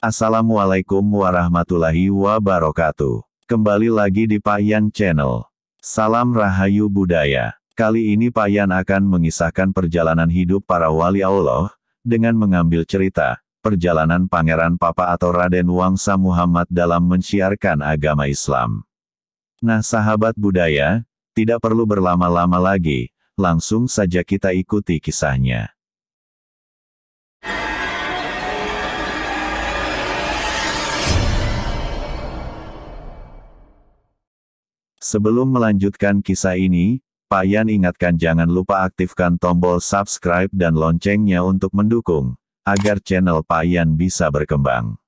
Assalamualaikum warahmatullahi wabarakatuh. Kembali lagi di Payan Channel. Salam Rahayu Budaya. Kali ini Payan akan mengisahkan perjalanan hidup para wali Allah, dengan mengambil cerita, perjalanan Pangeran Papa atau Raden Wangsa Muhammad dalam mensiarkan agama Islam. Nah sahabat budaya, tidak perlu berlama-lama lagi, langsung saja kita ikuti kisahnya. Sebelum melanjutkan kisah ini, Pak Yan ingatkan jangan lupa aktifkan tombol subscribe dan loncengnya untuk mendukung, agar channel Pak Yan bisa berkembang.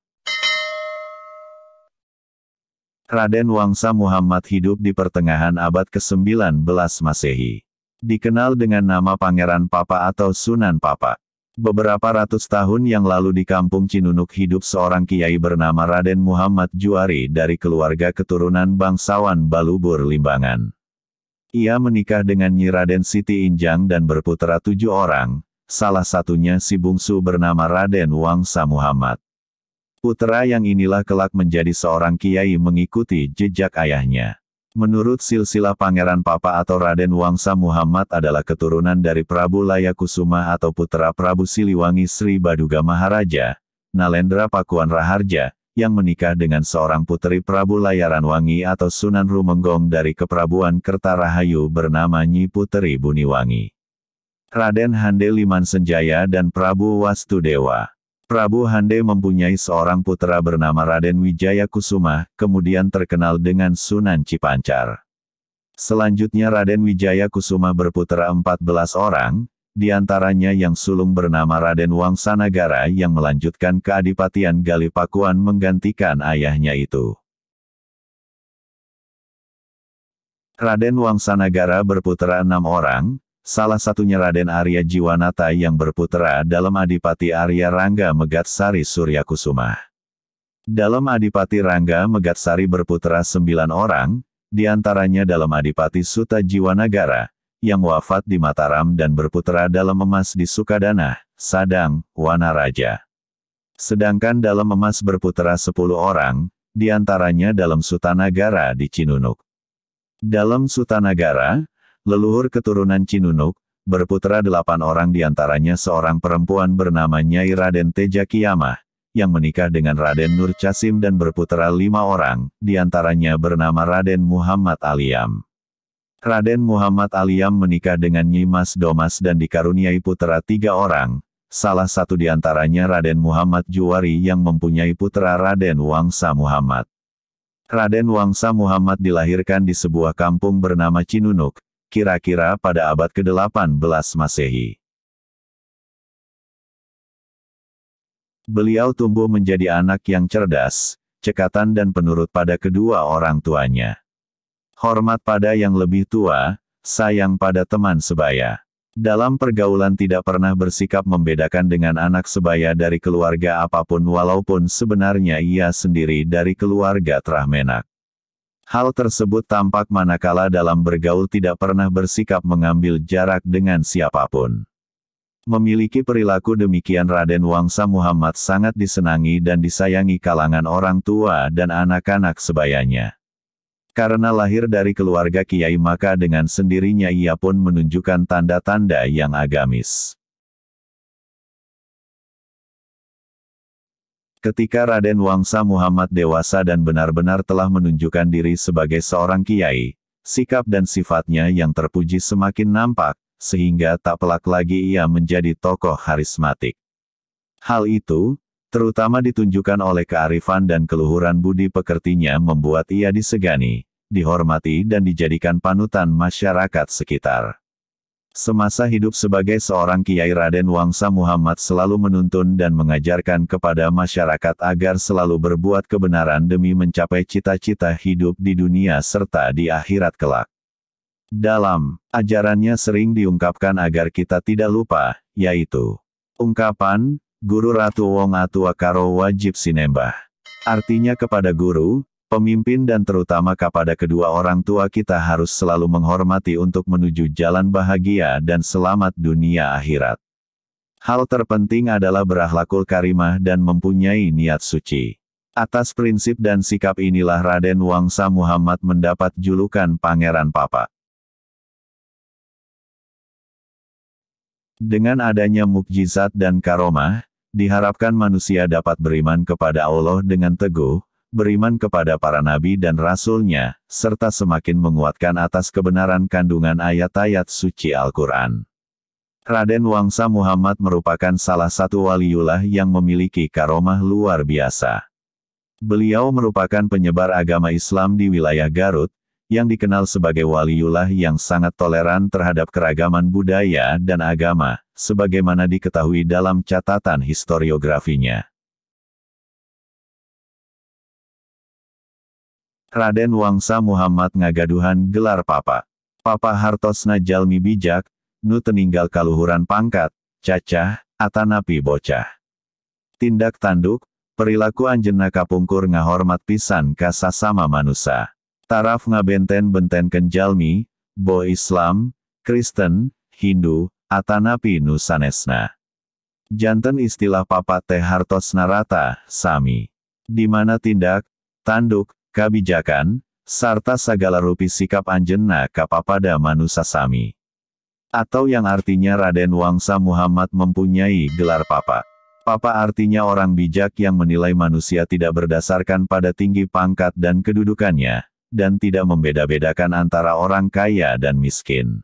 Raden Wangsa Muhammad hidup di pertengahan abad ke-19 Masehi. Dikenal dengan nama Pangeran Papa atau Sunan Papa. Beberapa ratus tahun yang lalu di kampung Cinunuk hidup seorang kiai bernama Raden Muhammad Juari dari keluarga keturunan bangsawan Balubur Limbangan. Ia menikah dengan Nyi Raden Siti Injang dan berputera tujuh orang, salah satunya si bungsu bernama Raden Wangsa Muhammad. Putera yang inilah kelak menjadi seorang kiai mengikuti jejak ayahnya. Menurut silsilah Pangeran Papa atau Raden Wangsa Muhammad adalah keturunan dari Prabu Layakusuma atau putra Prabu Siliwangi Sri Baduga Maharaja, Nalendra Pakuan Raharja, yang menikah dengan seorang putri Prabu Layaran Wangi atau Sunan Rumenggong dari Keprabuan Kertarahayu bernama Nyi Puteri Buniwangi. Raden Hande Liman Senjaya dan Prabu Wastudewa Prabu Hande mempunyai seorang putra bernama Raden Wijaya Kusuma, kemudian terkenal dengan Sunan Cipancar. Selanjutnya Raden Wijaya Kusuma berputra 14 orang, diantaranya yang sulung bernama Raden Wangsanagara yang melanjutkan keadipatian Galipakuan menggantikan ayahnya itu. Raden Wangsanagara berputra enam orang, salah satunya Raden Arya Jiwanata yang berputera dalam Adipati Arya Rangga Megatsari Suryakusuma. Dalam Adipati Rangga Megatsari berputera sembilan orang, diantaranya dalam Adipati Suta Jiwanagara, yang wafat di Mataram dan berputera dalam emas di Sukadana, Sadang, Wanaraja. Sedangkan dalam emas berputera sepuluh orang, diantaranya dalam Sutanagara di Cinunuk. Dalam Sutanagara, leluhur keturunan Cinunuk, berputra delapan orang diantaranya seorang perempuan bernama Nyai Raden Teja yang menikah dengan Raden Nur Casim dan berputra lima orang, diantaranya bernama Raden Muhammad Aliam. Raden Muhammad Aliam menikah dengan Nyimas Domas dan dikaruniai putra tiga orang, salah satu diantaranya Raden Muhammad Juwari yang mempunyai putra Raden Wangsa Muhammad. Raden Wangsa Muhammad dilahirkan di sebuah kampung bernama Cinunuk, kira-kira pada abad ke-18 Masehi. Beliau tumbuh menjadi anak yang cerdas, cekatan dan penurut pada kedua orang tuanya. Hormat pada yang lebih tua, sayang pada teman sebaya. Dalam pergaulan tidak pernah bersikap membedakan dengan anak sebaya dari keluarga apapun walaupun sebenarnya ia sendiri dari keluarga Trahmenak. Hal tersebut tampak manakala dalam bergaul tidak pernah bersikap mengambil jarak dengan siapapun. Memiliki perilaku demikian Raden Wangsa Muhammad sangat disenangi dan disayangi kalangan orang tua dan anak-anak sebayanya. Karena lahir dari keluarga Kiai maka dengan sendirinya ia pun menunjukkan tanda-tanda yang agamis. Ketika Raden Wangsa Muhammad dewasa dan benar-benar telah menunjukkan diri sebagai seorang kiai, sikap dan sifatnya yang terpuji semakin nampak, sehingga tak pelak lagi ia menjadi tokoh harismatik. Hal itu, terutama ditunjukkan oleh kearifan dan keluhuran budi pekertinya membuat ia disegani, dihormati dan dijadikan panutan masyarakat sekitar. Semasa hidup sebagai seorang Kiai Raden Wangsa Muhammad selalu menuntun dan mengajarkan kepada masyarakat agar selalu berbuat kebenaran demi mencapai cita-cita hidup di dunia serta di akhirat kelak. Dalam ajarannya sering diungkapkan agar kita tidak lupa, yaitu ungkapan, Guru Ratu Wong Atua Karo Wajib Sinembah. Artinya kepada guru, pemimpin dan terutama kepada kedua orang tua kita harus selalu menghormati untuk menuju jalan bahagia dan selamat dunia akhirat. Hal terpenting adalah berahlakul karimah dan mempunyai niat suci. Atas prinsip dan sikap inilah Raden Wangsa Muhammad mendapat julukan Pangeran Papa. Dengan adanya mukjizat dan karomah, diharapkan manusia dapat beriman kepada Allah dengan teguh, beriman kepada para nabi dan rasulnya, serta semakin menguatkan atas kebenaran kandungan ayat-ayat suci Al-Quran. Raden Wangsa Muhammad merupakan salah satu waliullah yang memiliki karomah luar biasa. Beliau merupakan penyebar agama Islam di wilayah Garut, yang dikenal sebagai waliullah yang sangat toleran terhadap keragaman budaya dan agama, sebagaimana diketahui dalam catatan historiografinya. Raden Wangsa Muhammad Ngagaduhan gelar Papa. Papa Hartosna Jalmi Bijak, nu teninggal kaluhuran pangkat, cacah, atanapi bocah. Tindak tanduk, perilaku anjena kapungkur ngahormat pisan ka sama manusia. Taraf ngabenten benten kenjalmi, bo Islam, Kristen, Hindu, atanapi nusanesna. Janten istilah papa teh hartosna rata, sami. Di mana tindak, tanduk, Kebijakan serta segala rupi sikap Anjena kapapada manusasami. Atau yang artinya Raden Wangsa Muhammad mempunyai gelar papa. Papa artinya orang bijak yang menilai manusia tidak berdasarkan pada tinggi pangkat dan kedudukannya, dan tidak membeda-bedakan antara orang kaya dan miskin.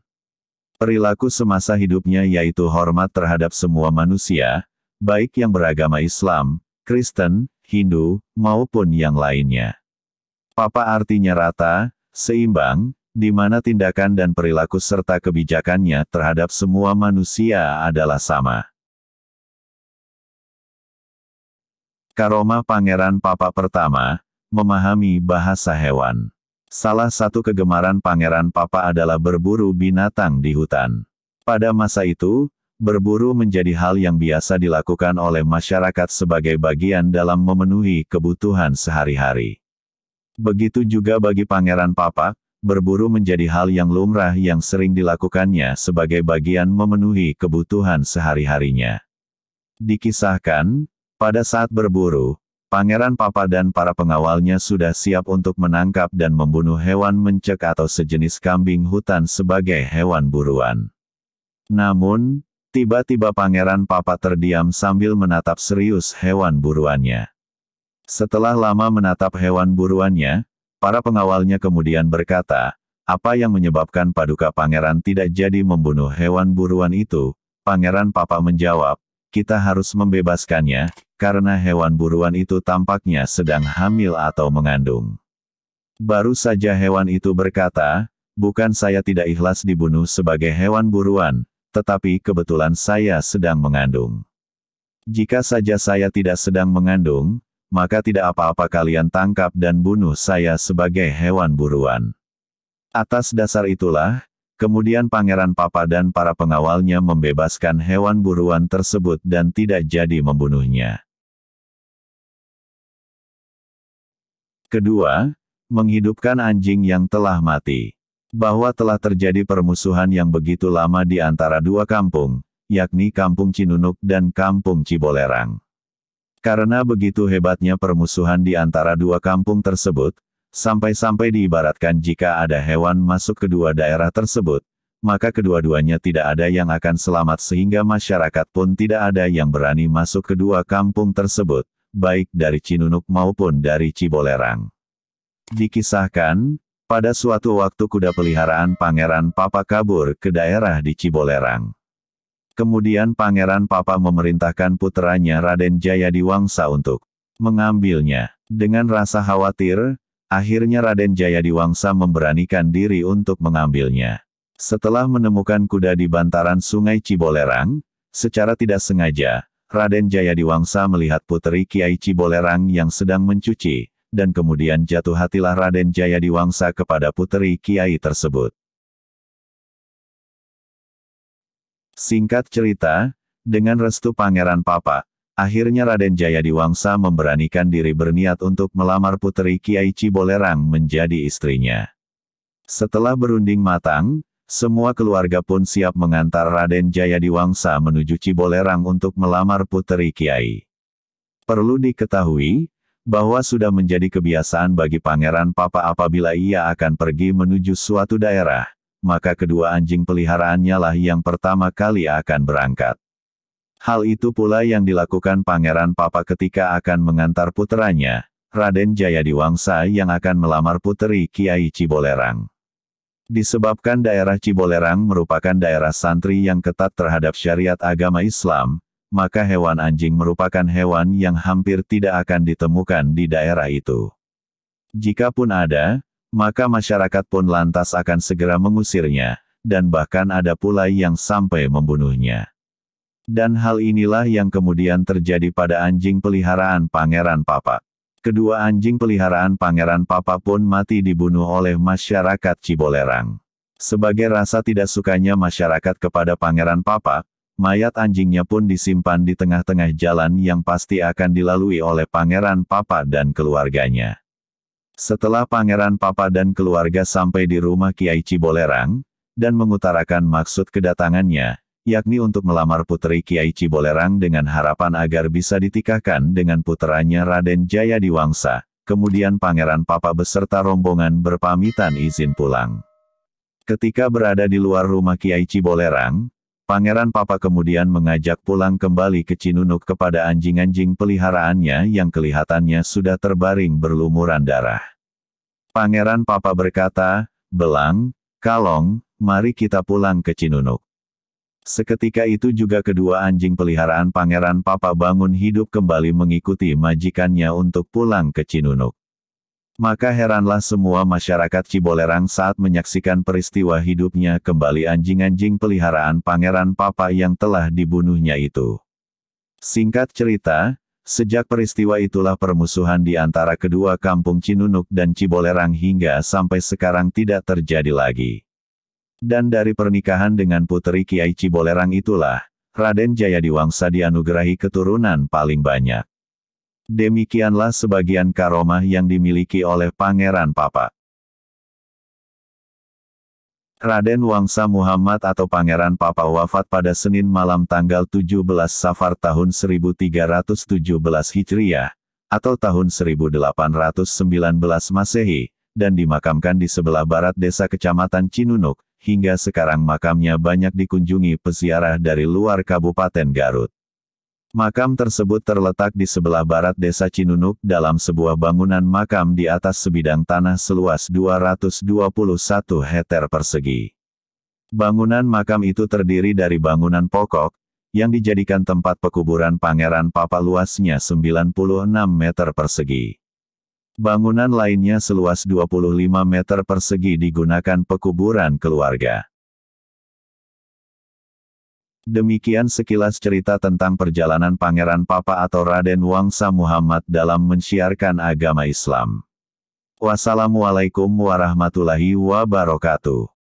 Perilaku semasa hidupnya yaitu hormat terhadap semua manusia, baik yang beragama Islam, Kristen, Hindu, maupun yang lainnya. Papa artinya rata, seimbang, di mana tindakan dan perilaku serta kebijakannya terhadap semua manusia adalah sama. Karoma Pangeran Papa pertama, memahami bahasa hewan. Salah satu kegemaran Pangeran Papa adalah berburu binatang di hutan. Pada masa itu, berburu menjadi hal yang biasa dilakukan oleh masyarakat sebagai bagian dalam memenuhi kebutuhan sehari-hari. Begitu juga bagi Pangeran Papa, berburu menjadi hal yang lumrah yang sering dilakukannya sebagai bagian memenuhi kebutuhan sehari-harinya. Dikisahkan, pada saat berburu, Pangeran Papa dan para pengawalnya sudah siap untuk menangkap dan membunuh hewan mencek atau sejenis kambing hutan sebagai hewan buruan. Namun, tiba-tiba Pangeran Papa terdiam sambil menatap serius hewan buruannya. Setelah lama menatap hewan buruannya, para pengawalnya kemudian berkata, apa yang menyebabkan paduka pangeran tidak jadi membunuh hewan buruan itu? Pangeran Papa menjawab, kita harus membebaskannya, karena hewan buruan itu tampaknya sedang hamil atau mengandung. Baru saja hewan itu berkata, bukan saya tidak ikhlas dibunuh sebagai hewan buruan, tetapi kebetulan saya sedang mengandung. Jika saja saya tidak sedang mengandung, maka tidak apa-apa kalian tangkap dan bunuh saya sebagai hewan buruan. Atas dasar itulah, kemudian Pangeran Papa dan para pengawalnya membebaskan hewan buruan tersebut dan tidak jadi membunuhnya. Kedua, menghidupkan anjing yang telah mati. Bahwa telah terjadi permusuhan yang begitu lama di antara dua kampung, yakni Kampung Cinunuk dan Kampung Cibolerang. Karena begitu hebatnya permusuhan di antara dua kampung tersebut, sampai-sampai diibaratkan jika ada hewan masuk kedua daerah tersebut, maka kedua-duanya tidak ada yang akan selamat sehingga masyarakat pun tidak ada yang berani masuk kedua kampung tersebut, baik dari Cinunuk maupun dari Cibolerang. Dikisahkan, pada suatu waktu kuda peliharaan Pangeran Papa kabur ke daerah di Cibolerang. Kemudian Pangeran Papa memerintahkan putranya Raden Jaya Diwangsa untuk mengambilnya. Dengan rasa khawatir, akhirnya Raden Jaya Diwangsa memberanikan diri untuk mengambilnya. Setelah menemukan kuda di bantaran sungai Cibolerang, secara tidak sengaja, Raden Jaya Diwangsa melihat putri Kiai Cibolerang yang sedang mencuci, dan kemudian jatuh hatilah Raden Jaya Diwangsa kepada putri Kiai tersebut. Singkat cerita, dengan restu Pangeran Papa, akhirnya Raden Jaya Jayadiwangsa memberanikan diri berniat untuk melamar putri Kiai Cibolerang menjadi istrinya. Setelah berunding matang, semua keluarga pun siap mengantar Raden Jaya Jayadiwangsa menuju Cibolerang untuk melamar putri Kiai. Perlu diketahui, bahwa sudah menjadi kebiasaan bagi Pangeran Papa apabila ia akan pergi menuju suatu daerah, maka kedua anjing peliharaannya lah yang pertama kali akan berangkat. Hal itu pula yang dilakukan Pangeran Papa ketika akan mengantar puteranya, Raden Jayadiwangsa yang akan melamar puteri Kiai Cibolerang. Disebabkan daerah Cibolerang merupakan daerah santri yang ketat terhadap syariat agama Islam, maka hewan anjing merupakan hewan yang hampir tidak akan ditemukan di daerah itu. Jikapun ada, maka masyarakat pun lantas akan segera mengusirnya, dan bahkan ada pula yang sampai membunuhnya. Dan hal inilah yang kemudian terjadi pada anjing peliharaan Pangeran Papa. Kedua anjing peliharaan Pangeran Papa pun mati dibunuh oleh masyarakat Cibolerang. Sebagai rasa tidak sukanya masyarakat kepada Pangeran Papa, mayat anjingnya pun disimpan di tengah-tengah jalan yang pasti akan dilalui oleh Pangeran Papa dan keluarganya. Setelah Pangeran Papa dan keluarga sampai di rumah Kiai Cibolerang, dan mengutarakan maksud kedatangannya, yakni untuk melamar putri Kiai Cibolerang dengan harapan agar bisa ditikahkan dengan putranya Raden Jaya Wangsa, kemudian Pangeran Papa beserta rombongan berpamitan izin pulang. Ketika berada di luar rumah Kiai Cibolerang, Pangeran Papa kemudian mengajak pulang kembali ke Cinunuk kepada anjing-anjing peliharaannya yang kelihatannya sudah terbaring berlumuran darah. Pangeran Papa berkata, Belang, Kalong, mari kita pulang ke Cinunuk. Seketika itu juga kedua anjing peliharaan Pangeran Papa bangun hidup kembali mengikuti majikannya untuk pulang ke Cinunuk. Maka heranlah semua masyarakat Cibolerang saat menyaksikan peristiwa hidupnya kembali anjing-anjing peliharaan Pangeran Papa yang telah dibunuhnya itu. Singkat cerita, sejak peristiwa itulah permusuhan di antara kedua kampung Cinunuk dan Cibolerang hingga sampai sekarang tidak terjadi lagi. Dan dari pernikahan dengan putri Kiai Cibolerang itulah, Raden Jayadiwangsa dianugerahi keturunan paling banyak. Demikianlah sebagian karomah yang dimiliki oleh Pangeran Papa. Raden Wangsa Muhammad atau Pangeran Papa wafat pada Senin malam tanggal 17 Safar tahun 1317 Hijriah, atau tahun 1819 Masehi, dan dimakamkan di sebelah barat desa kecamatan Cinunuk, hingga sekarang makamnya banyak dikunjungi peziarah dari luar Kabupaten Garut. Makam tersebut terletak di sebelah barat desa Cinunuk dalam sebuah bangunan makam di atas sebidang tanah seluas 221 hektar persegi. Bangunan makam itu terdiri dari bangunan pokok, yang dijadikan tempat pekuburan Pangeran Papa luasnya 96 meter persegi. Bangunan lainnya seluas 25 meter persegi digunakan pekuburan keluarga. Demikian sekilas cerita tentang perjalanan Pangeran Papa atau Raden Wangsa Muhammad dalam mensiarkan agama Islam. Wassalamualaikum warahmatullahi wabarakatuh.